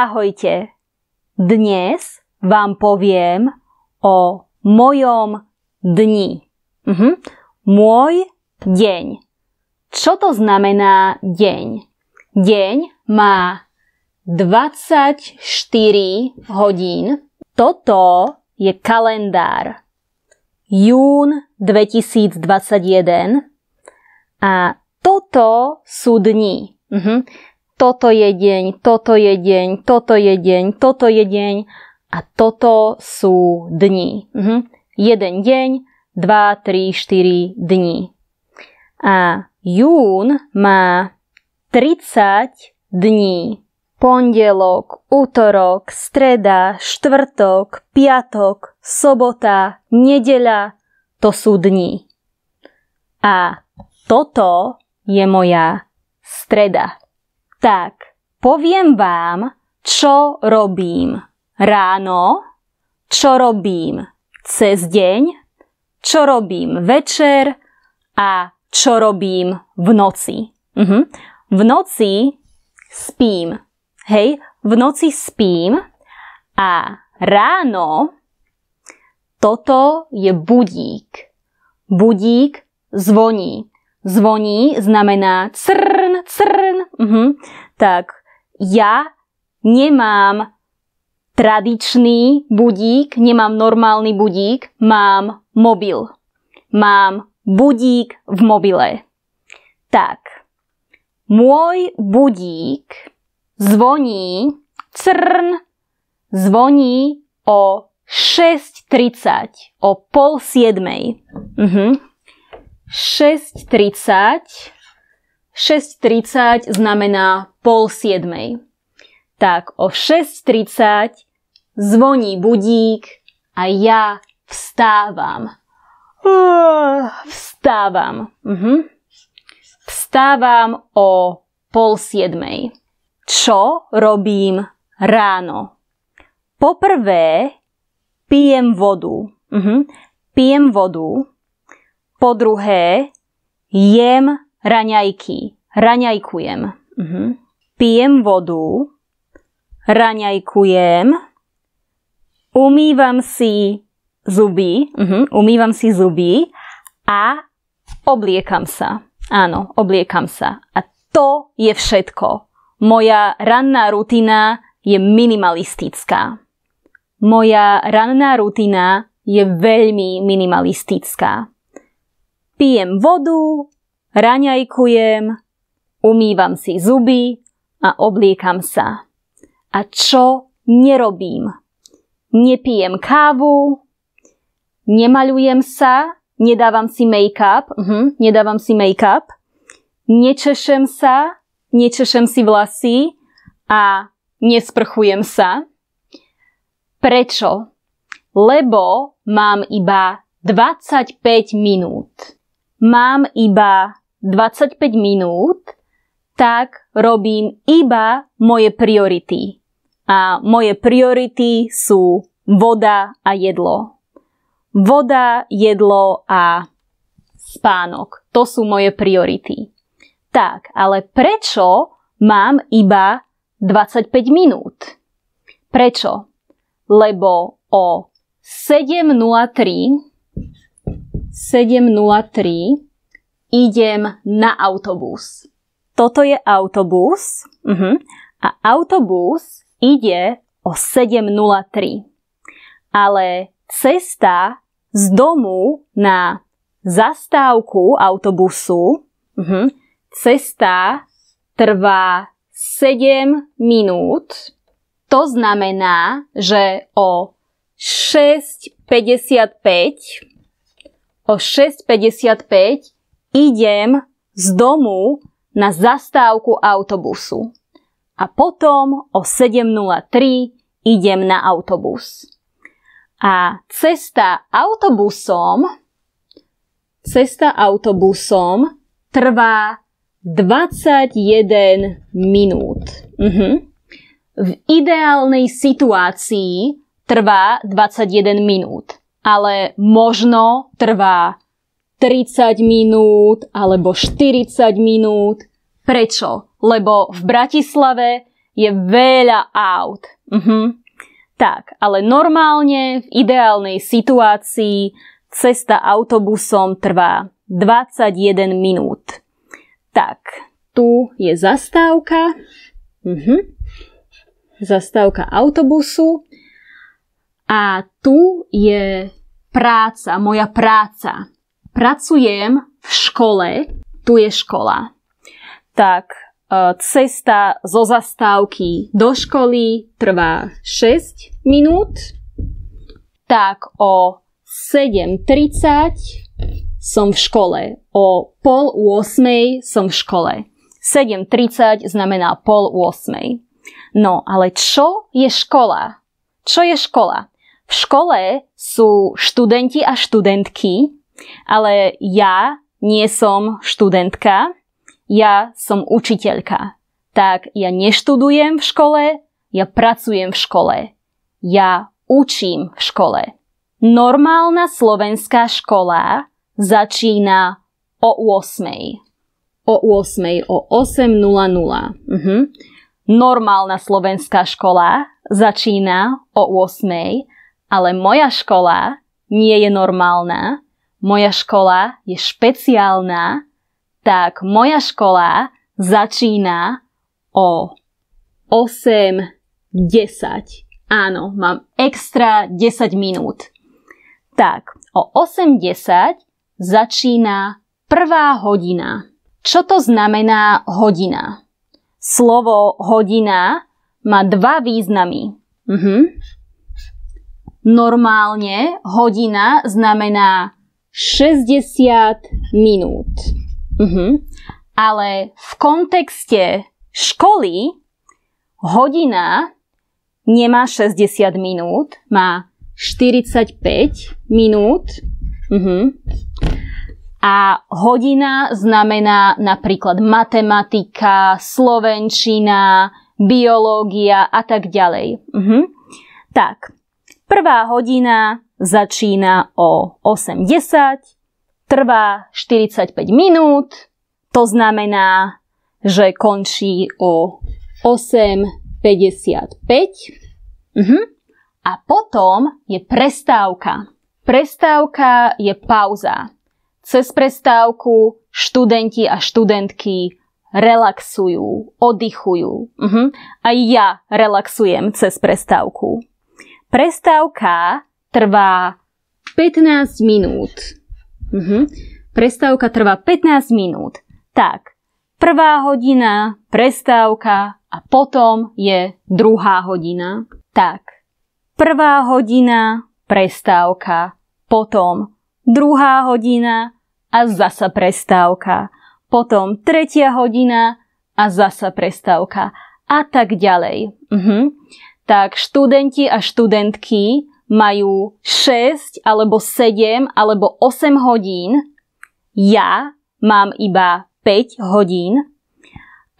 Ahojte. Dnes vám poviem o mojom dni. Uh-huh. Môj deň. Čo to znamená deň? Deň má 24 hodín. Toto je kalendár. Jún 2021 a toto sú dni. Uh-huh toto je deň, toto je deň, toto je deň, toto je deň a toto sú dni. Mhm. Jeden deň, dva, tri, štyri dní. A jún má 30 dní. Pondelok, útorok, streda, štvrtok, piatok, sobota, nedeľa, to sú dni. A toto je moja streda. Tak, poviem vám, čo robím. Ráno, čo robím cez deň, čo robím večer a čo robím v noci. Uh-huh. V noci spím. Hej, v noci spím a ráno toto je budík. Budík zvoní. Zvoní znamená crrrr crn, uh-huh, tak ja nemám tradičný budík, nemám normálny budík, mám mobil. Mám budík v mobile. Tak, môj budík zvoní, crn, zvoní o 6.30, o pol siedmej. Uh-huh. 6.30 znamená pol siedmej. Tak o 6.30 zvoní budík a ja vstávam. Vstávam. Mhm. Vstávam o pol siedmej. Čo robím ráno? Poprvé pijem vodu. Mhm. Pijem vodu. Po druhé jem raňajky, raňajkujem. Uh-huh. Pijem vodu, raňajkujem, umývam si zuby, uh-huh. umývam si zuby a obliekam sa. Áno, obliekam sa. A to je všetko. Moja ranná rutina je minimalistická. Moja ranná rutina je veľmi minimalistická. Pijem vodu, raňajkujem, umývam si zuby a obliekam sa. A čo nerobím? Nepijem kávu, nemaľujem sa, nedávam si make-up, uh-huh, nedávam si make-up, nečešem sa, nečešem si vlasy a nesprchujem sa. Prečo? Lebo mám iba 25 minút. Mám iba 25 minút, tak robím iba moje priority. A moje priority sú voda a jedlo. Voda, jedlo a spánok. To sú moje priority. Tak, ale prečo mám iba 25 minút? Prečo? Lebo o 7.03 7.03 idem na autobus. Toto je autobus uh-huh. a autobus ide o 7.03. Ale cesta z domu na zastávku autobusu, uh-huh, cesta trvá 7 minút. To znamená, že o 6.55 o idem z domu na zastávku autobusu a potom o 7.03 idem na autobus. A cesta autobusom cesta autobusom trvá 21 minút. Uh-huh. V ideálnej situácii trvá 21 minút, ale možno trvá 30 minút alebo 40 minút. Prečo? Lebo v Bratislave je veľa aut. Uh-huh. Tak, ale normálne v ideálnej situácii cesta autobusom trvá 21 minút. Tak, tu je zastávka. Uh-huh. Zastávka autobusu. A tu je práca, moja práca. Pracujem v škole, tu je škola. Tak e, cesta zo zastávky do školy trvá 6 minút, tak o 7.30 som v škole, o pol 8 som v škole. 7.30 znamená pol 8. No ale čo je škola? Čo je škola? V škole sú študenti a študentky, ale ja nie som študentka, ja som učiteľka. Tak ja neštudujem v škole, ja pracujem v škole. Ja učím v škole. Normálna slovenská škola začína o 8. O 8. O 8.00. Uh-huh. Mhm. Normálna slovenská škola začína o 8. Ale moja škola nie je normálna, moja škola je špeciálna, tak moja škola začína o 8.10. Áno, mám extra 10 minút. Tak, o 8.10 začína prvá hodina. Čo to znamená hodina? Slovo hodina má dva významy. Uh-huh. Normálne hodina znamená 60 minút. Uh-huh. Ale v kontexte školy hodina nemá 60 minút, má 45 minút. Uh-huh. A hodina znamená napríklad matematika, slovenčina, biológia a tak ďalej. Uh-huh. Tak, prvá hodina začína o 8.10, trvá 45 minút, to znamená, že končí o 8.55. Uh-huh. Mhm. A potom je prestávka. Prestávka je pauza. Cez prestávku študenti a študentky relaxujú, oddychujú. Uh-huh. Mhm. Aj ja relaxujem cez prestávku. Prestávka trvá 15 minút. Mhm. Prestávka trvá 15 minút. Tak, prvá hodina, prestávka a potom je druhá hodina. Tak, prvá hodina, prestávka, potom druhá hodina a zasa prestávka, potom tretia hodina a zasa prestávka a tak ďalej. Mhm. Tak študenti a študentky majú 6 alebo 7 alebo 8 hodín, ja mám iba 5 hodín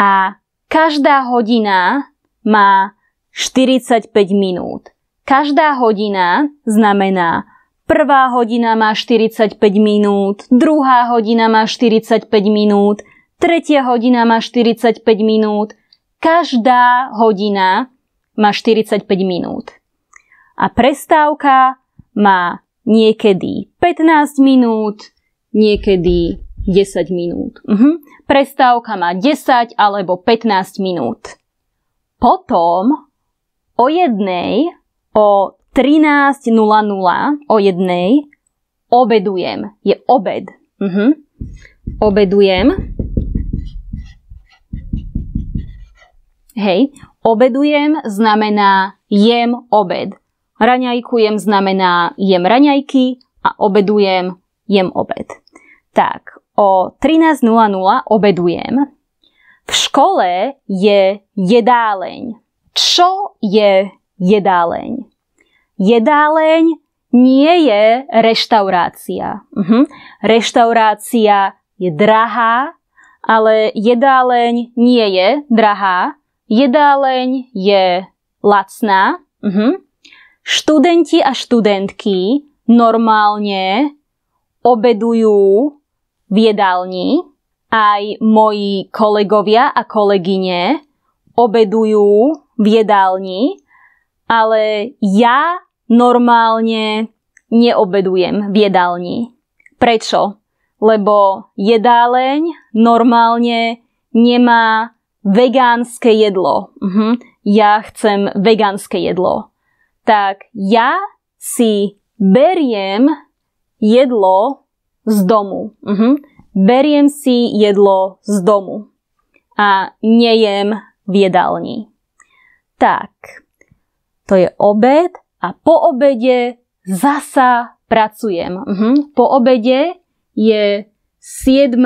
a každá hodina má 45 minút. Každá hodina znamená prvá hodina má 45 minút, druhá hodina má 45 minút, tretia hodina má 45 minút, každá hodina má 45 minút a prestávka má niekedy 15 minút, niekedy 10 minút. Uh-huh. Prestávka má 10 alebo 15 minút. Potom o jednej, o 13.00, o jednej, obedujem. Je obed. Uh-huh. Obedujem. Hej, obedujem znamená jem obed. Raňajkujem znamená jem raňajky a obedujem jem obed. Tak, o 13.00 obedujem. V škole je jedáleň. Čo je jedáleň? Jedáleň nie je reštaurácia. Uh-huh. Reštaurácia je drahá, ale jedáleň nie je drahá. Jedáleň je lacná. Uh-huh študenti a študentky normálne obedujú v jedálni, aj moji kolegovia a kolegyne obedujú v jedálni, ale ja normálne neobedujem v jedálni. Prečo? Lebo jedáleň normálne nemá vegánske jedlo. Uh-huh. Ja chcem vegánske jedlo tak ja si beriem jedlo z domu. Uh-huh. Beriem si jedlo z domu a nejem v jedálni. Tak, to je obed a po obede zasa pracujem. Uh-huh. Po obede je 7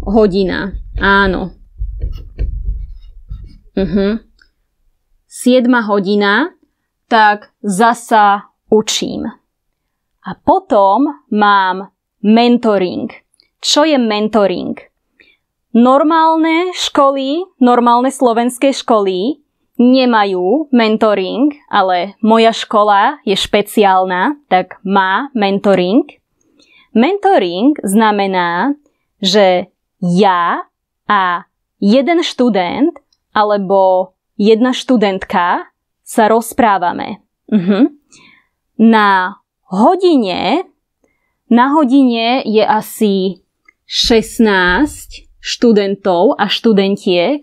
hodina. Áno. Uh-huh. Mhm. 7 hodina tak zasa učím. A potom mám mentoring. Čo je mentoring? Normálne školy, normálne slovenské školy nemajú mentoring, ale moja škola je špeciálna, tak má mentoring. Mentoring znamená, že ja a jeden študent alebo jedna študentka sa rozprávame. Uh-huh. Na hodine, na hodine je asi 16 študentov a študentiek,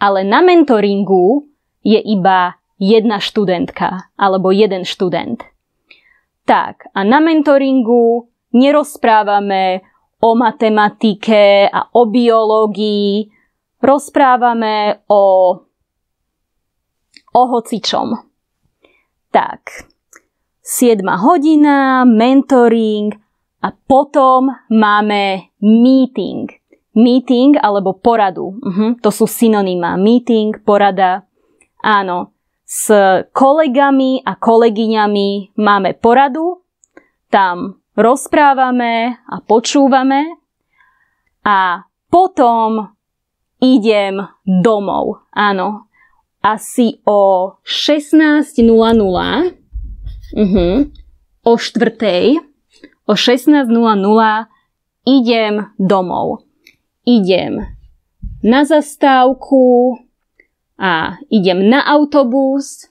ale na mentoringu je iba jedna študentka alebo jeden študent. Tak a na mentoringu nerozprávame o matematike a o biológii, rozprávame o o hocičom. Tak, 7 hodina, mentoring a potom máme meeting. Meeting alebo poradu. Uh-huh, to sú synonymá. Meeting, porada. Áno, s kolegami a kolegyňami máme poradu. Tam rozprávame a počúvame. A potom idem domov. Áno, asi o 16.00 uh-huh, mhm. o 4.00 o 16.00 idem domov. Idem na zastávku a idem na autobus.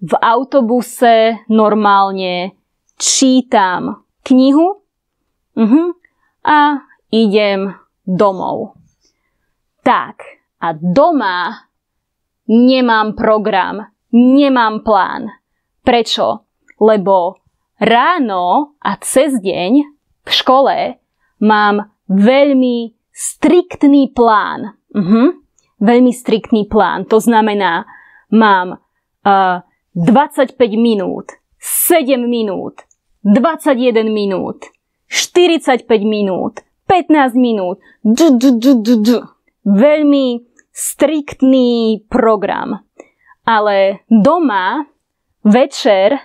V autobuse normálne čítam knihu uh-huh, a idem domov. Tak, a doma nemám program, nemám plán. Prečo? Lebo ráno a cez deň v škole mám veľmi striktný plán. Uh-huh. Veľmi striktný plán. To znamená, mám uh, e, 25 minút, 7 minút, 21 minút, 45 minút, 15 minút. Du, du, du, du, du. Veľmi striktný program. Ale doma večer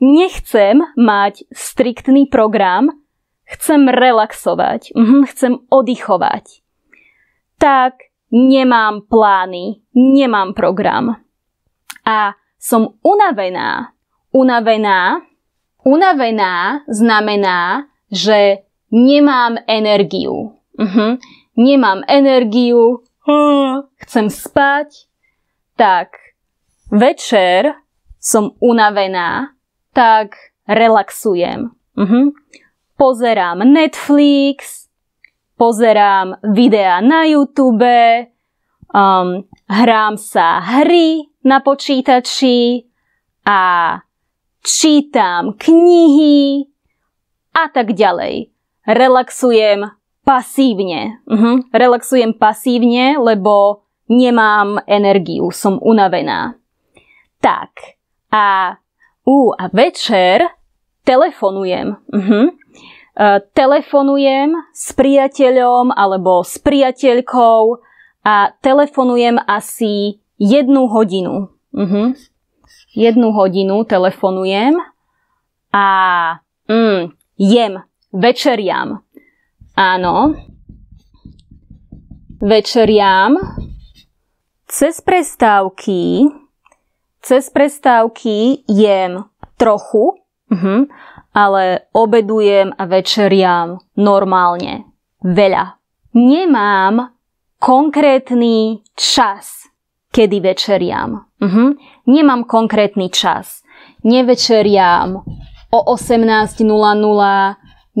nechcem mať striktný program, chcem relaxovať, mhm, chcem oddychovať. Tak nemám plány, nemám program. A som unavená. Unavená, unavená znamená, že nemám energiu. Uh-huh. Nemám energiu, chcem spať, tak večer som unavená, tak relaxujem. Uh-huh. Pozerám Netflix, pozerám videá na YouTube, um, hrám sa hry na počítači a čítam knihy a tak ďalej. Relaxujem pasívne. Uh-huh. Relaxujem pasívne, lebo nemám energiu, som unavená. Tak. A, ú, a večer telefonujem. Uh-huh. Uh, telefonujem s priateľom alebo s priateľkou a telefonujem asi jednu hodinu. Uh-huh. Jednu hodinu telefonujem a mm, jem, večeriam. Áno. Večeriam. Cez prestávky. Cez prestávky jem trochu, uh-huh, ale obedujem a večeriam normálne. Veľa. Nemám konkrétny čas, kedy večeriam. Uh-huh. Nemám konkrétny čas. Nevečeriam o 18.00,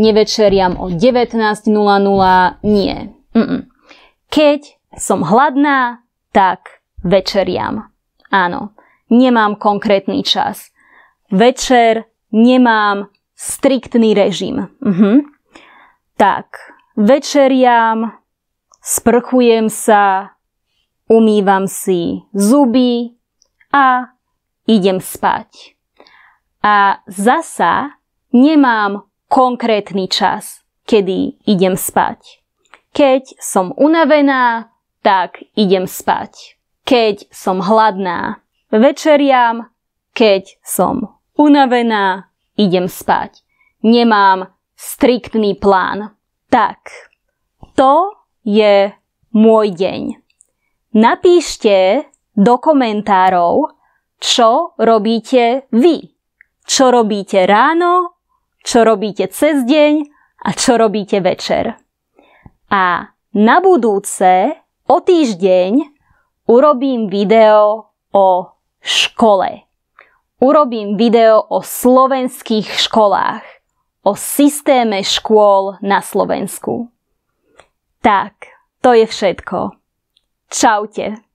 nevečeriam o 19.00, nie. Mm-mm. Keď som hladná, tak večeriam. Áno, nemám konkrétny čas. Večer nemám striktný režim. Mm-hmm. Tak, večeriam, sprchujem sa, umývam si zuby a idem spať. A zasa nemám konkrétny čas, kedy idem spať. Keď som unavená, tak idem spať. Keď som hladná, večeriam. Keď som unavená, idem spať. Nemám striktný plán. Tak, to je môj deň. Napíšte do komentárov, čo robíte vy. Čo robíte ráno čo robíte cez deň a čo robíte večer. A na budúce, o týždeň, urobím video o škole. Urobím video o slovenských školách, o systéme škôl na Slovensku. Tak, to je všetko. Čaute.